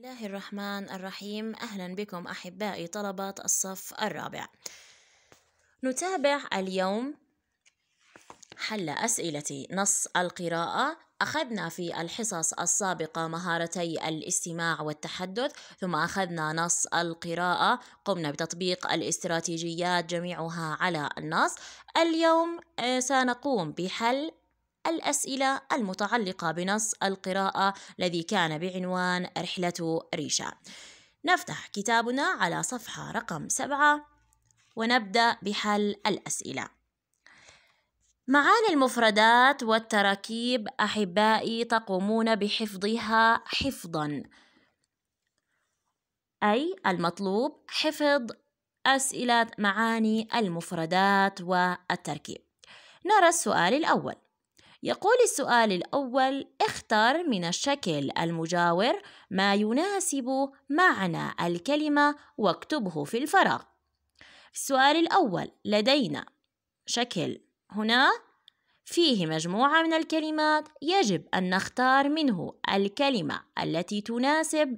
الله الرحمن الرحيم أهلا بكم أحبائي طلبة الصف الرابع نتابع اليوم حل أسئلة نص القراءة أخذنا في الحصص السابقة مهارتي الاستماع والتحدث ثم أخذنا نص القراءة قمنا بتطبيق الاستراتيجيات جميعها على النص اليوم آه، سنقوم بحل الأسئلة المتعلقة بنص القراءة الذي كان بعنوان رحلة ريشة نفتح كتابنا على صفحة رقم سبعة ونبدأ بحل الأسئلة معاني المفردات والتراكيب أحبائي تقومون بحفظها حفظاً أي المطلوب حفظ أسئلة معاني المفردات والتركيب نرى السؤال الأول يقول السؤال الأول اختر من الشكل المجاور ما يناسب معنى الكلمة واكتبه في الفراغ السؤال الأول لدينا شكل هنا فيه مجموعة من الكلمات يجب أن نختار منه الكلمة التي تناسب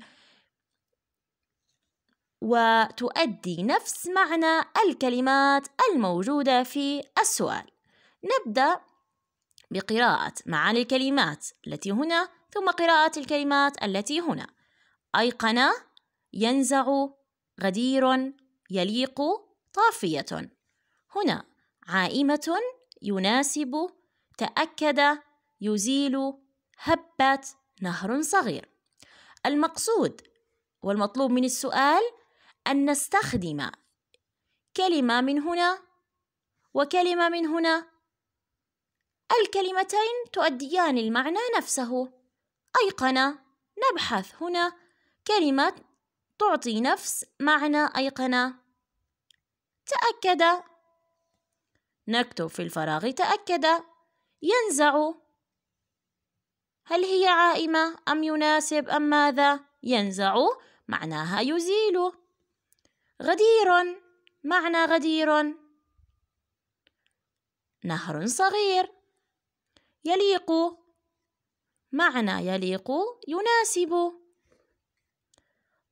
وتؤدي نفس معنى الكلمات الموجودة في السؤال. نبدأ بقراءة معاني الكلمات التي هنا ثم قراءة الكلمات التي هنا أيقن ينزع غدير يليق طافية هنا عائمة يناسب تأكد يزيل هبت نهر صغير المقصود والمطلوب من السؤال أن نستخدم كلمة من هنا وكلمة من هنا الكلمتين تؤديان المعنى نفسه أيقن نبحث هنا كلمة تعطي نفس معنى أيقن تأكد نكتب في الفراغ تأكد ينزع هل هي عائمة أم يناسب أم ماذا؟ ينزع معناها يزيل غدير معنى غدير نهر صغير يليق معنى يليق يناسب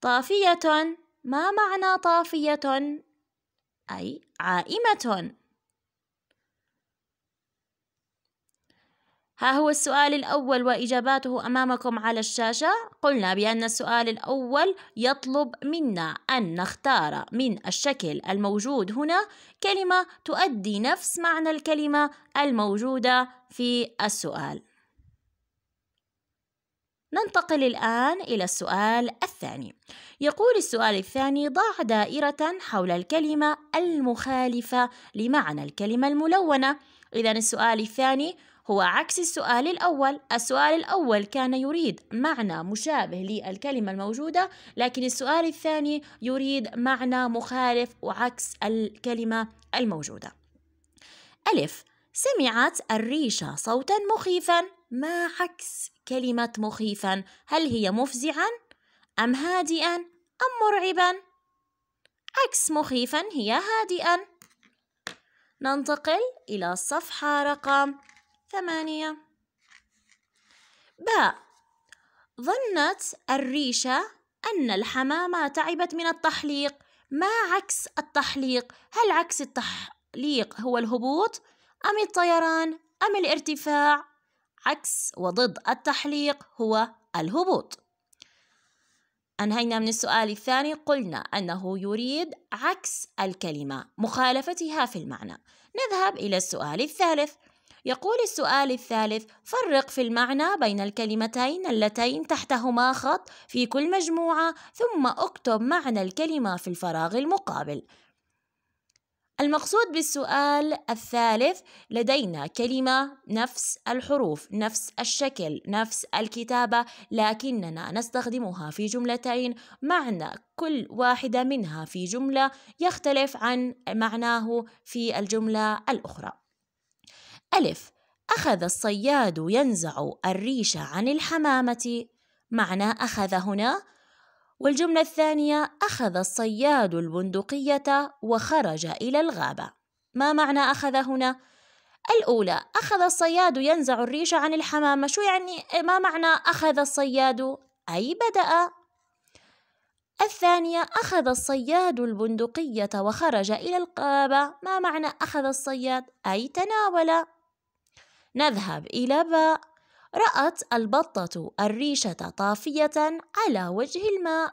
طافية ما معنى طافية أي عائمة ها هو السؤال الأول وإجاباته أمامكم على الشاشة قلنا بأن السؤال الأول يطلب منا أن نختار من الشكل الموجود هنا كلمة تؤدي نفس معنى الكلمة الموجودة في السؤال ننتقل الآن إلى السؤال الثاني يقول السؤال الثاني ضع دائرة حول الكلمة المخالفة لمعنى الكلمة الملونة إذا السؤال الثاني هو عكس السؤال الأول السؤال الأول كان يريد معنى مشابه للكلمة الموجودة لكن السؤال الثاني يريد معنى مخالف وعكس الكلمة الموجودة ألف سمعت الريشة صوتا مخيفا ما عكس كلمة مخيفا هل هي مفزعا أم هادئا أم مرعبا عكس مخيفا هي هادئا ننتقل إلى الصفحة رقم ثمانية باء ظنت الريشة أن الحمامة تعبت من التحليق ما عكس التحليق هل عكس التحليق هو الهبوط أم الطيران أم الارتفاع عكس وضد التحليق هو الهبوط أنهينا من السؤال الثاني قلنا أنه يريد عكس الكلمة مخالفتها في المعنى نذهب إلى السؤال الثالث يقول السؤال الثالث فرق في المعنى بين الكلمتين اللتين تحتهما خط في كل مجموعة ثم اكتب معنى الكلمة في الفراغ المقابل المقصود بالسؤال الثالث لدينا كلمة نفس الحروف نفس الشكل نفس الكتابة لكننا نستخدمها في جملتين معنى كل واحدة منها في جملة يختلف عن معناه في الجملة الأخرى ألف أخذ الصياد ينزع الريش عن الحمامة معنى أخذ هنا والجملة الثانية أخذ الصياد البندقية وخرج إلى الغابة ما معنى أخذ هنا؟ الأولى أخذ الصياد ينزع الريش عن الحمامة شو يعني ما معنى أخذ الصياد؟ أي بدأ الثانية أخذ الصياد البندقية وخرج إلى الغابة ما معنى أخذ الصياد؟ أي تناول نذهب إلى باء رأت البطة الريشة طافية على وجه الماء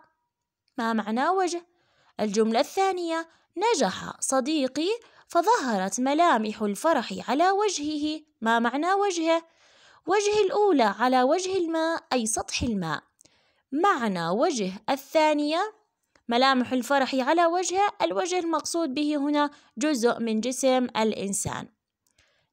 ما معنى وجه؟ الجملة الثانية نجح صديقي فظهرت ملامح الفرح على وجهه ما معنى وجهه؟ وجه الأولى على وجه الماء أي سطح الماء معنى وجه الثانية ملامح الفرح على وجهه الوجه المقصود به هنا جزء من جسم الإنسان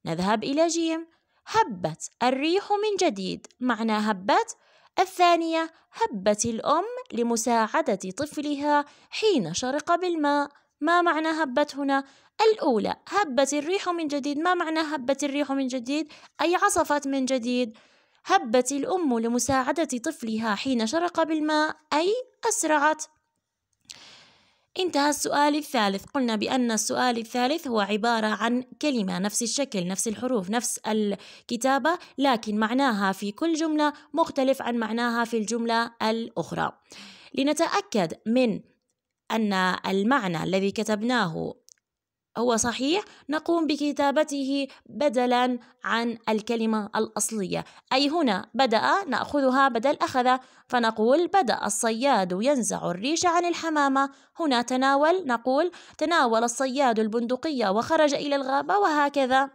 نذهب إلى جيم هبت الريح من جديد معنى هبت الثانية هبت الأم لمساعدة طفلها حين شرق بالماء ما معنى هبت هنا؟ الأولى هبت الريح من جديد ما معنى هبت الريح من جديد؟ أي عصفت من جديد هبت الأم لمساعدة طفلها حين شرق بالماء أي أسرعت انتهى السؤال الثالث قلنا بأن السؤال الثالث هو عبارة عن كلمة نفس الشكل نفس الحروف نفس الكتابة لكن معناها في كل جملة مختلف عن معناها في الجملة الأخرى لنتأكد من أن المعنى الذي كتبناه هو صحيح نقوم بكتابته بدلا عن الكلمة الأصلية أي هنا بدأ نأخذها بدل أخذ فنقول بدأ الصياد ينزع الريش عن الحمامة هنا تناول نقول تناول الصياد البندقية وخرج إلى الغابة وهكذا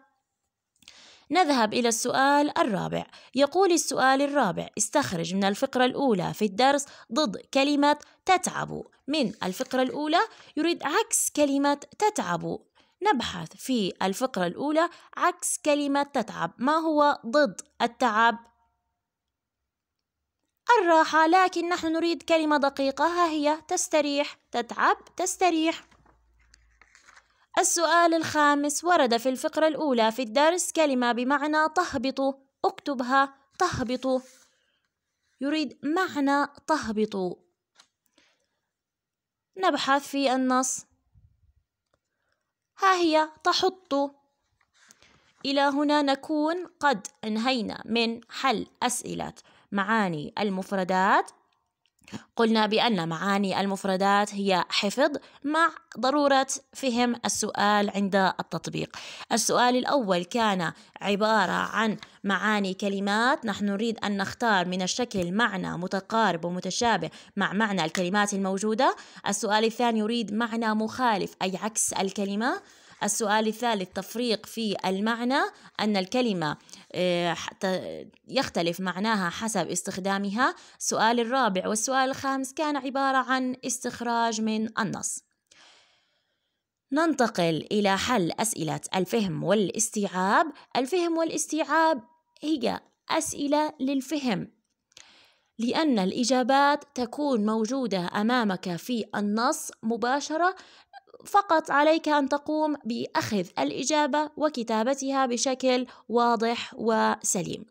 نذهب إلى السؤال الرابع يقول السؤال الرابع استخرج من الفقرة الأولى في الدرس ضد كلمة تتعب من الفقرة الأولى يريد عكس كلمة تتعب نبحث في الفقرة الأولى عكس كلمة تتعب ما هو ضد التعب الراحة لكن نحن نريد كلمة دقيقة ها هي تستريح تتعب تستريح السؤال الخامس ورد في الفقرة الأولى في الدرس كلمة بمعنى تهبط اكتبها تهبط يريد معنى تهبط نبحث في النص ها هي تحط إلى هنا نكون قد انهينا من حل أسئلة معاني المفردات قلنا بأن معاني المفردات هي حفظ مع ضرورة فهم السؤال عند التطبيق. السؤال الأول كان عبارة عن معاني كلمات نحن نريد أن نختار من الشكل معنى متقارب ومتشابه مع معنى الكلمات الموجودة. السؤال الثاني يريد معنى مخالف أي عكس الكلمة. السؤال الثالث تفريق في المعنى أن الكلمة آه، يختلف معناها حسب استخدامها السؤال الرابع والسؤال الخامس كان عبارة عن استخراج من النص ننتقل إلى حل أسئلة الفهم والاستيعاب الفهم والاستيعاب هي أسئلة للفهم لأن الإجابات تكون موجودة أمامك في النص مباشرة فقط عليك أن تقوم بأخذ الإجابة وكتابتها بشكل واضح وسليم.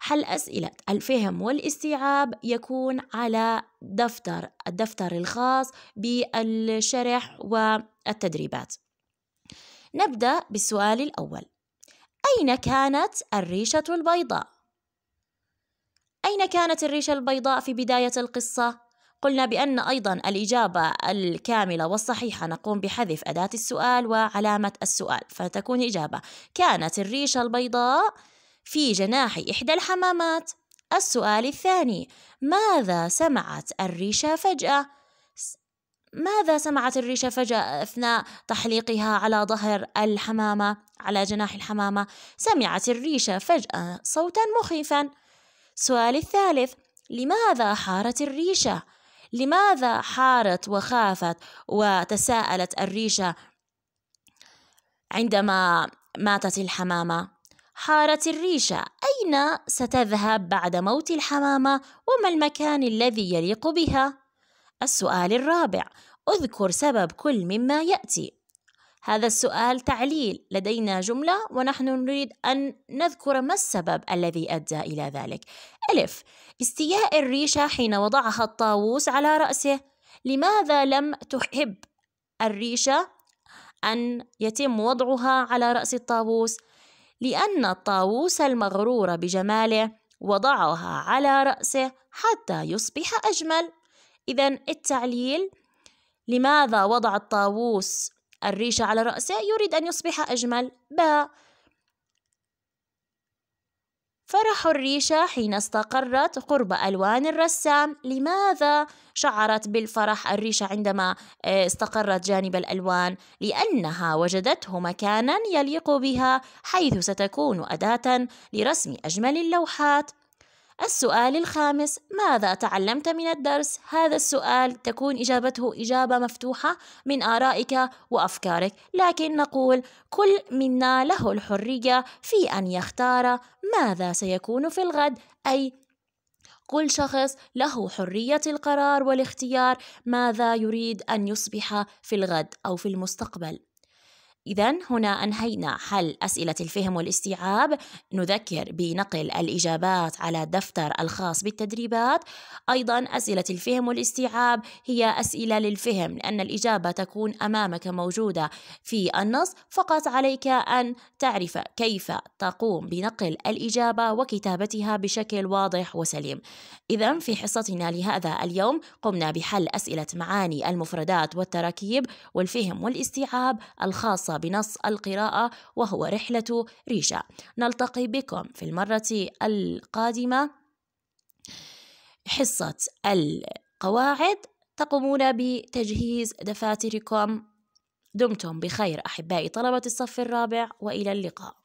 حل أسئلة الفهم والاستيعاب يكون على دفتر الدفتر الخاص بالشرح والتدريبات. نبدأ بالسؤال الأول. أين كانت الريشة البيضاء؟ أين كانت الريشة البيضاء في بداية القصة؟ قلنا بأن أيضا الإجابة الكاملة والصحيحة نقوم بحذف أداة السؤال وعلامة السؤال فتكون إجابة كانت الريشة البيضاء في جناح إحدى الحمامات السؤال الثاني ماذا سمعت الريشة فجأة؟ ماذا سمعت الريشة فجأة أثناء تحليقها على ظهر الحمامة على جناح الحمامة؟ سمعت الريشة فجأة صوتا مخيفا. السؤال الثالث لماذا حارت الريشة؟ لماذا حارت وخافت وتساءلت الريشه عندما ماتت الحمامه حارت الريشه اين ستذهب بعد موت الحمامه وما المكان الذي يليق بها السؤال الرابع اذكر سبب كل مما ياتي هذا السؤال تعليل لدينا جملة ونحن نريد أن نذكر ما السبب الذي أدى إلى ذلك ألف استياء الريشة حين وضعها الطاووس على رأسه لماذا لم تحب الريشة أن يتم وضعها على رأس الطاووس لأن الطاووس المغرور بجماله وضعها على رأسه حتى يصبح أجمل إذا التعليل لماذا وضع الطاووس الريشة على رأسه يريد أن يصبح أجمل باء فرح الريشة حين استقرت قرب ألوان الرسام لماذا شعرت بالفرح الريشة عندما آه، استقرت جانب الألوان؟ لأنها وجدته مكانا يليق بها حيث ستكون أداة لرسم أجمل اللوحات السؤال الخامس ماذا تعلمت من الدرس؟ هذا السؤال تكون إجابته إجابة مفتوحة من آرائك وأفكارك لكن نقول كل منا له الحرية في أن يختار ماذا سيكون في الغد أي كل شخص له حرية القرار والاختيار ماذا يريد أن يصبح في الغد أو في المستقبل إذا هنا أنهينا حل أسئلة الفهم والاستيعاب، نذكر بنقل الإجابات على الدفتر الخاص بالتدريبات، أيضا أسئلة الفهم والاستيعاب هي أسئلة للفهم لأن الإجابة تكون أمامك موجودة في النص، فقط عليك أن تعرف كيف تقوم بنقل الإجابة وكتابتها بشكل واضح وسليم. إذا في حصتنا لهذا اليوم قمنا بحل أسئلة معاني المفردات والتراكيب والفهم والاستيعاب الخاصة بنص القراءة وهو رحلة ريشة نلتقي بكم في المرة القادمة حصة القواعد تقومون بتجهيز دفاتركم دمتم بخير أحبائي طلبة الصف الرابع وإلى اللقاء